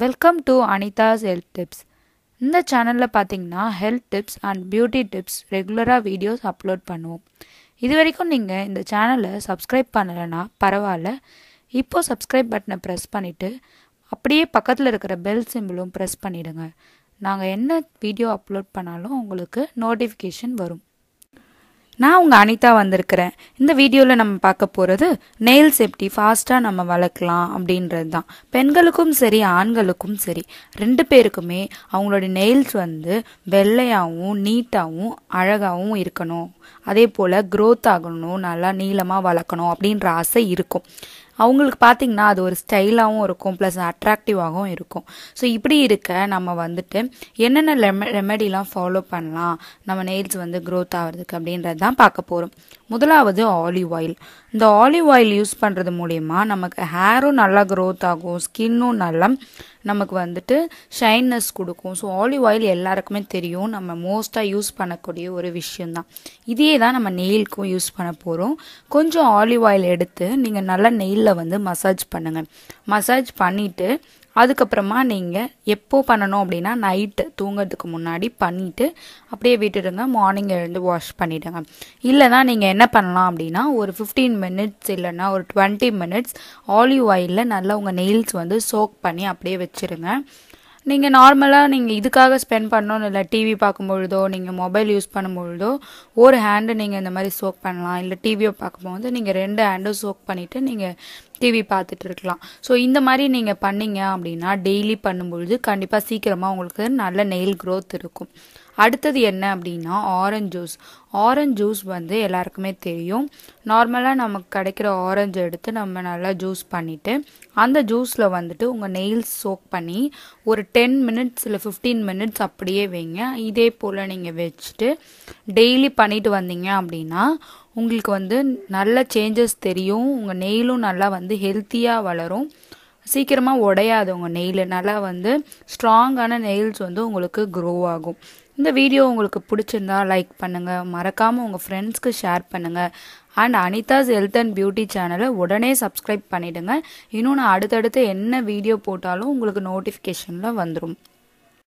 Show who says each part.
Speaker 1: welcome to Anitha's health tips இந்த சேனலில் பார்த்தீங்கன்னா health tips and beauty tips ரெகுலராக வீடியோஸ் அப்லோட் பண்ணுவோம் இது வரைக்கும் நீங்கள் இந்த சேனலை சப்ஸ்கிரைப் பண்ணலைன்னா பரவாயில்ல இப்போது சப்ஸ்கிரைப் பட்டனை ப்ரெஸ் பண்ணிவிட்டு அப்படியே பக்கத்தில் இருக்கிற பெல் சிம்பிளும் ப்ரெஸ் பண்ணிவிடுங்க நாங்கள் என்ன வீடியோ அப்லோட் பண்ணாலும் உங்களுக்கு நோட்டிஃபிகேஷன் வரும் நான் உங்கள் அனிதா வந்திருக்கிறேன் இந்த வீடியோவில் நம்ம பார்க்க போகிறது நெயில்ஸ் எப்படி ஃபாஸ்ட்டாக நம்ம வளர்க்கலாம் அப்படின்றது தான் பெண்களுக்கும் சரி ஆண்களுக்கும் சரி ரெண்டு பேருக்குமே அவங்களோட நெயில்ஸ் வந்து வெள்ளையாகவும் நீட்டாகவும் அழகாகவும் இருக்கணும் அதே போல் க்ரோத் ஆகணும் நல்லா நீளமாக வளர்க்கணும் அப்படின்ற ஆசை இருக்கும் அவங்களுக்கு பார்த்திங்கன்னா அது ஒரு ஸ்டைலாகவும் இருக்கும் ப்ளஸ் அட்ராக்டிவாகவும் இருக்கும் ஸோ இப்படி இருக்க நம்ம வந்துட்டு என்னென்ன ரெமெடிலாம் ஃபாலோ பண்ணலாம் நம்ம நெயில்ஸ் வந்து க்ரோத் ஆகிறதுக்கு அப்படின்றது தான் பார்க்க போகிறோம் முதலாவது ஆலிவ் ஆயில் இந்த ஆலிவ் ஆயில் யூஸ் பண்ணுறது மூலயமா நமக்கு ஹேரும் நல்லா க்ரோத் ஆகும் ஸ்கின்னும் நல்லா நமக்கு வந்துட்டு ஷைன்னஸ் கொடுக்கும் ஸோ ஆலிவ் ஆயில் எல்லாருக்குமே தெரியும் நம்ம மோஸ்ட்டாக யூஸ் பண்ணக்கூடிய ஒரு விஷயந்தான் இதே தான் நம்ம நெயிலுக்கும் யூஸ் பண்ண போகிறோம் கொஞ்சம் ஆலிவ் ஆயில் எடுத்து நீங்கள் நல்லா நெயிலில் வந்து மசாஜ் பண்ணுங்கள் மசாஜ் பண்ணிவிட்டு அதுக்கப்புறமா நீங்கள் எப்போது பண்ணணும் அப்படின்னா நைட்டு தூங்கிறதுக்கு முன்னாடி பண்ணிவிட்டு அப்படியே விட்டுடுங்க மார்னிங் எழுந்து வாஷ் பண்ணிவிடுங்க இல்லைனா நீங்கள் என்ன பண்ணலாம் அப்படின்னா ஒரு ஃபிஃப்டீன் மினிட்ஸ் இல்லைன்னா ஒரு டுவெண்ட்டி மினிட்ஸ் ஆலிவ் ஆயிலில் நல்லா உங்கள் நெயில்ஸ் வந்து சோக் பண்ணி அப்படியே வச்சுருங்க நீங்கள் நார்மலாக நீங்கள் இதுக்காக ஸ்பெண்ட் பண்ணணும் இல்லை டிவி பார்க்கும்பொழுதோ நீங்கள் மொபைல் யூஸ் பண்ணும்பொழுதோ ஒரு ஹேண்டு நீங்கள் இந்த மாதிரி சோக் பண்ணலாம் இல்லை டிவியை பார்க்கும்போது நீங்கள் ரெண்டு ஹேண்டும் சோக் பண்ணிவிட்டு நீங்கள் டிவி பார்த்துட்டு இருக்கலாம் ஸோ இந்த மாதிரி நீங்கள் பண்ணீங்க அப்படின்னா டெய்லி பண்ணும்பொழுது கண்டிப்பாக சீக்கிரமாக உங்களுக்கு நல்ல நெயில் க்ரோத் இருக்கும் அடுத்தது என்ன அப்படின்னா ஆரஞ்ச் ஜூஸ் ஆரஞ்ச் ஜூஸ் வந்து எல்லாருக்குமே தெரியும் நார்மலாக நமக்கு கிடைக்கிற ஆரஞ்சு எடுத்து நம்ம நல்லா ஜூஸ் பண்ணிவிட்டு அந்த ஜூஸில் வந்துட்டு உங்கள் நெயில்ஸ் சோக் பண்ணி ஒரு டென் மினிட்ஸ் இல்லை ஃபிஃப்டீன் மினிட்ஸ் அப்படியே வைங்க இதே போல் நீங்கள் வச்சுட்டு டெய்லி பண்ணிட்டு வந்தீங்க அப்படின்னா உங்களுக்கு வந்து நல்ல சேஞ்சஸ் தெரியும் உங்கள் நெயிலும் நல்லா வந்து ஹெல்த்தியாக வளரும் சீக்கிரமாக உடையாது உங்கள் நெயில் நல்லா வந்து ஸ்ட்ராங்கான நெயில்ஸ் வந்து உங்களுக்கு க்ரோ ஆகும் இந்த வீடியோ உங்களுக்கு பிடிச்சிருந்தா லைக் பண்ணுங்கள் மறக்காமல் உங்கள் ஃப்ரெண்ட்ஸ்க்கு ஷேர் பண்ணுங்கள் and Anitha's health and beauty சேனலை உடனே சப்ஸ்கிரைப் பண்ணிவிடுங்க இன்னும் நான் அடுத்தடுத்து என்ன வீடியோ போட்டாலும் உங்களுக்கு நோட்டிஃபிகேஷனில் வந்துடும்